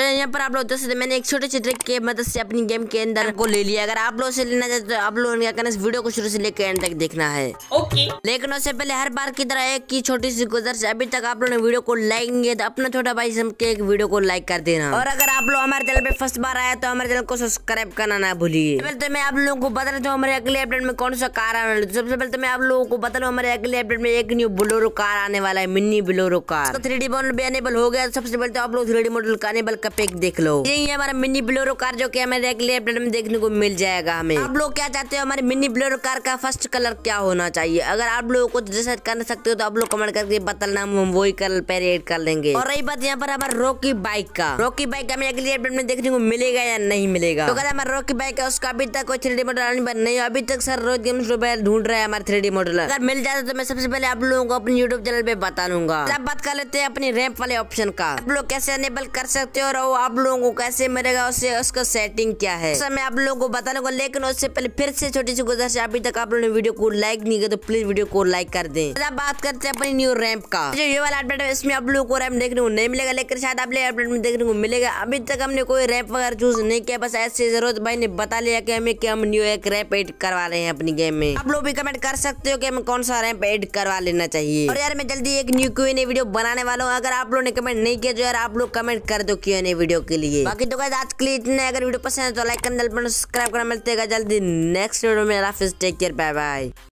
यहाँ पर आप लोग देख सकते मैंने एक छोटे चित्र के मदद से अपनी गेम के अंदर को ले लिया अगर आप लोग से लेना चाहते तो आप लोगों ने क्या करना इस वीडियो को शुरू से लेकर एंड तक देखना है ओके लेकिन उससे पहले हर बार की तरह एक की छोटी सी गुजर से अभी तक आप लोगों ने वीडियो को लाइक किया तो अपना छोटा भाई के एक वीडियो को लाइक कर देना और अगर आप लोग हमारे चैनल पे फर्स्ट बार आया तो हमारे चैनल को सब्सक्राइब करना ना भूलिए पहले तो मैं आप लोगों को बता रहा हूँ हमारे अगले अपडेट में कौन सा कार आने वाला सबसे पहले तो मैं आप लोगों को बता रहा हूँ हमारे अगले तो अपडेट में एक न्यू बोलोरो कार आने वाला है mini Bolero car three D model भी अनेबल हो गया सबसे पहले तो आप लोग थ्री डी मॉडल का अनेबल का पैक देख लो यही है हमारा मिनी ब्लोरो कार जो की हमें रेगुलर अपडेट में देखने को मिल जाएगा हमें आप लोग क्या चाहते हो हमारे मिनी ब्लोरो कार का फर्स्ट कलर क्या होना चाहिए अगर आप लोग कुछ डिसाइड कर सकते हो तो आप लोग कमेंट करके बतलना हम वही कलर पर एड कर लेंगे और रही बात यहाँ पर हमारे रोकी बाइक का रोकी बाइक हमें अगले अपडेट में देखने को मिलेगा या नहीं मिलेगा तो अगर हमारा रोकी बाइक है उसका अभी तक कोई थ्री मॉडल नहीं अभी तक सर रोज गेम्स ढूंढ रहे हैं हमारे थ्री मॉडल अगर मिल जाता तो मैं सबसे पहले आप लोगों को अपने यूट्यूब चैनल पे बता लूंगा बात कर लेते हैं अपनी रैम्प वाले ऑप्शन का आप लोग कैसे अनेबल कर सकते हो कर आप लोगों को कैसे मिलेगा उससे उसका सेटिंग क्या है सर मैं आप लोगों को बता लूंगा लेकिन उससे पहले फिर से छोटी सी गुजारिश अभी तक आप लोगों ने वीडियो को लाइक नहीं किया तो प्लीज वीडियो को लाइक कर दे बात करते हैं अपनी न्यू रैम्प का जो ये वाला अपडेट है इसमें आप लोगों को रैम देखने को नहीं मिलेगा लेकिन शायद आप लोग अपडेट में देखने को मिलेगा अभी तक हमने कोई रैप वगैरह चूज नहीं किया बस ऐसे जरूरत भाई ने बता लिया की हमें कि हम न्यू एक रैप एड करवा रहे हैं अपनी गेम में आप लोग भी कमेंट कर सकते हो की हमें कौन सा रैम्प एड करवा लेना चाहिए और यार मैं जल्दी एक न्यू क्यू वीडियो बनाने वाला हूँ अगर आप लोग ने कमेंट नहीं किया तो यार आप लोग कमेंट कर दो क्यू नए वीडियो के लिए बाकी तो आज के लिए इतने अगर वीडियो पसंद है तो लाइक करना सब्सक्राइब करना मिलते जल्दी नेक्स्ट वीडियो में टेक केयर बाय बाय